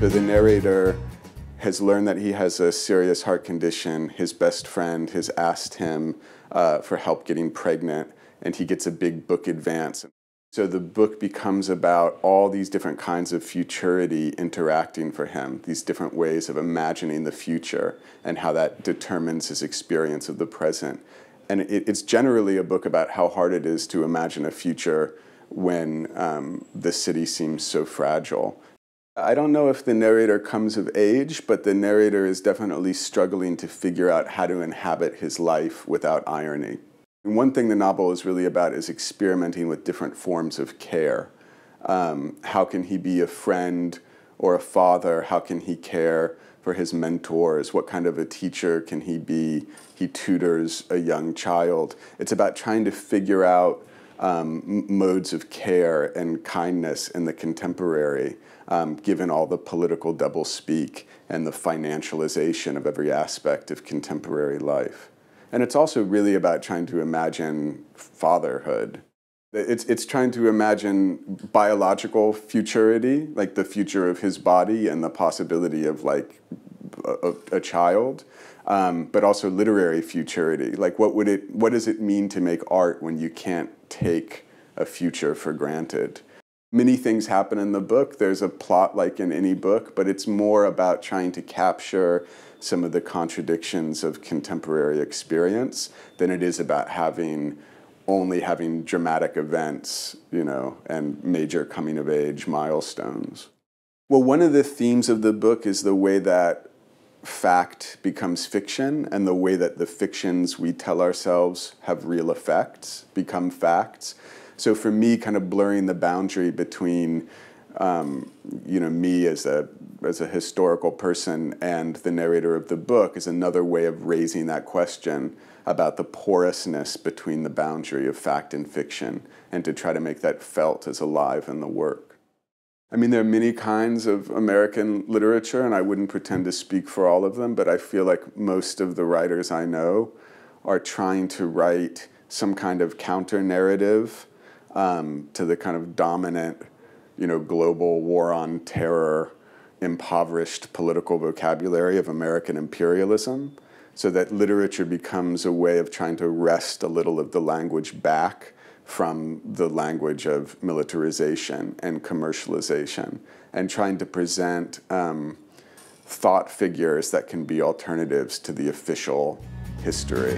So the narrator has learned that he has a serious heart condition. His best friend has asked him uh, for help getting pregnant, and he gets a big book advance. So the book becomes about all these different kinds of futurity interacting for him, these different ways of imagining the future and how that determines his experience of the present. And it, it's generally a book about how hard it is to imagine a future when um, the city seems so fragile. I don't know if the narrator comes of age, but the narrator is definitely struggling to figure out how to inhabit his life without irony. And one thing the novel is really about is experimenting with different forms of care. Um, how can he be a friend or a father? How can he care for his mentors? What kind of a teacher can he be? He tutors a young child. It's about trying to figure out um, modes of care and kindness in the contemporary, um, given all the political doublespeak and the financialization of every aspect of contemporary life. And it's also really about trying to imagine fatherhood. It's, it's trying to imagine biological futurity, like the future of his body and the possibility of like a, a child, um, but also literary futurity. Like, what would it? What does it mean to make art when you can't take a future for granted? Many things happen in the book. There's a plot like in any book, but it's more about trying to capture some of the contradictions of contemporary experience than it is about having only having dramatic events, you know, and major coming of age milestones. Well, one of the themes of the book is the way that fact becomes fiction and the way that the fictions we tell ourselves have real effects become facts. So for me, kind of blurring the boundary between um, you know me as a as a historical person and the narrator of the book is another way of raising that question about the porousness between the boundary of fact and fiction and to try to make that felt as alive in the work. I mean, there are many kinds of American literature, and I wouldn't pretend to speak for all of them, but I feel like most of the writers I know are trying to write some kind of counter narrative um, to the kind of dominant, you know, global war on terror, impoverished political vocabulary of American imperialism, so that literature becomes a way of trying to wrest a little of the language back from the language of militarization and commercialization and trying to present um, thought figures that can be alternatives to the official history.